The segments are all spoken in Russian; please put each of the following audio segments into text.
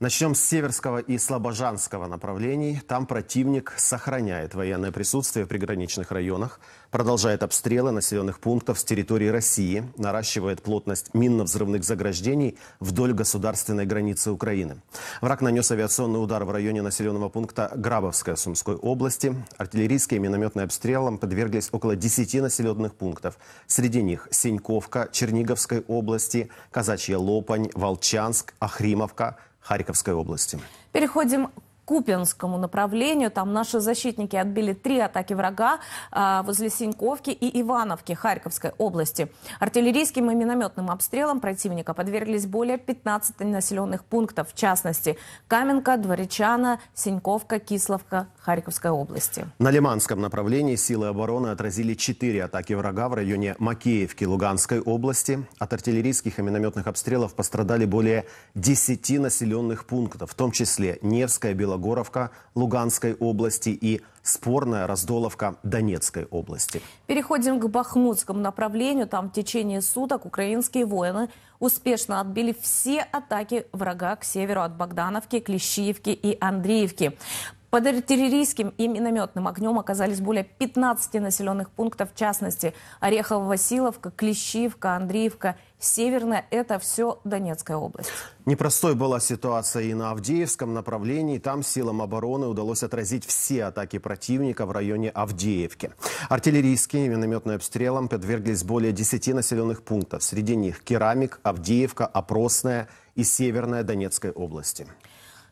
Начнем с Северского и Слобожанского направлений. Там противник сохраняет военное присутствие в приграничных районах, продолжает обстрелы населенных пунктов с территории России, наращивает плотность минно-взрывных заграждений вдоль государственной границы Украины. Враг нанес авиационный удар в районе населенного пункта Грабовская Сумской области. Артиллерийские и минометные обстрелам подверглись около 10 населенных пунктов. Среди них Синьковка Черниговской области, Казачья Лопань, Волчанск, Ахримовка, Харьковской области. Переходим Купинскому направлению. Там наши защитники отбили три атаки врага а, возле Синьковки и Ивановки Харьковской области. Артиллерийским и минометным обстрелам противника подверглись более 15 населенных пунктов, в частности Каменка, Дворичана, Синьковка, Кисловка, Харьковской области. На Лиманском направлении силы обороны отразили четыре атаки врага в районе Макеевки Луганской области. От артиллерийских и минометных обстрелов пострадали более 10 населенных пунктов, в том числе Невская, Белогорская, Белогоровка Луганской области и спорная Раздоловка Донецкой области. Переходим к бахмутскому направлению. Там в течение суток украинские воины успешно отбили все атаки врага к северу от Богдановки, Клещиевки и Андреевки. Под артиллерийским и минометным огнем оказались более 15 населенных пунктов, в частности, Орехово-Василовка, Клещивка, Андреевка, Северная – это все Донецкая область. Непростой была ситуация и на Авдеевском направлении. Там силам обороны удалось отразить все атаки противника в районе Авдеевки. Артиллерийским и минометным обстрелом подверглись более 10 населенных пунктов. Среди них Керамик, Авдеевка, Опросная и Северная Донецкой области.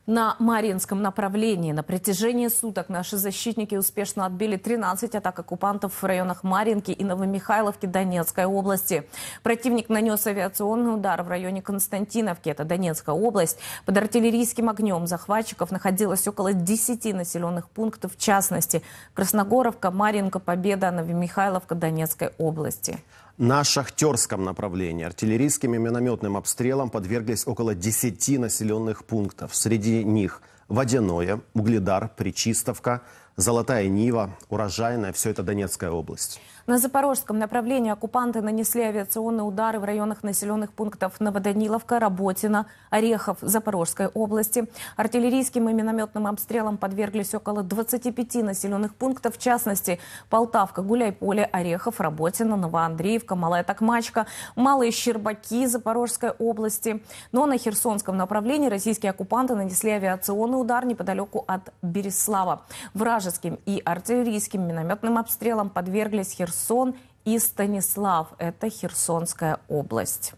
На Маринском направлении на протяжении суток наши защитники успешно отбили 13 атак оккупантов в районах Маринки и Новомихайловки Донецкой области. Противник нанес авиационный удар в районе Константиновки, это Донецкая область. Под артиллерийским огнем захватчиков находилось около 10 населенных пунктов, в частности Красногоровка, Маринка, Победа, Новомихайловка Донецкой области. На шахтерском направлении артиллерийским и минометным обстрелом подверглись около 10 населенных пунктов. Среди среди них Водяное, Угледар, Причистовка, Золотая Нива, Урожайная, все это Донецкая область. На запорожском направлении оккупанты нанесли авиационные удары в районах населенных пунктов Новоданиловка, Работина, Орехов, Запорожской области. Артиллерийским и минометным обстрелом подверглись около 25 населенных пунктов, в частности Полтавка, Гуляйполе, Орехов, Работина, Новоандреевка, Малая Токмачка, Малые Щербаки Запорожской области. Но на Херсонском направлении российские оккупанты нанесли авиационный удар неподалеку от Береслава. Враж вражеским и артиллерийским минометным обстрелам подверглись Херсон и Станислав. Это Херсонская область.